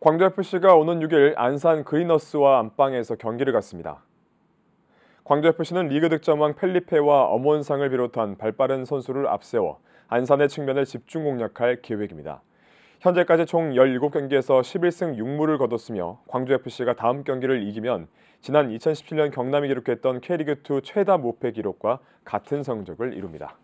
광주FC가 오는 6일 안산 그리너스와 안방에서 경기를 갖습니다. 광주FC는 리그 득점왕 펠리페와 엄원상을 비롯한 발빠른 선수를 앞세워 안산의 측면을 집중 공략할 계획입니다. 현재까지 총 17경기에서 11승 6무를 거뒀으며 광주FC가 다음 경기를 이기면 지난 2017년 경남이 기록했던 K리그2 최다 무패 기록과 같은 성적을 이룹니다.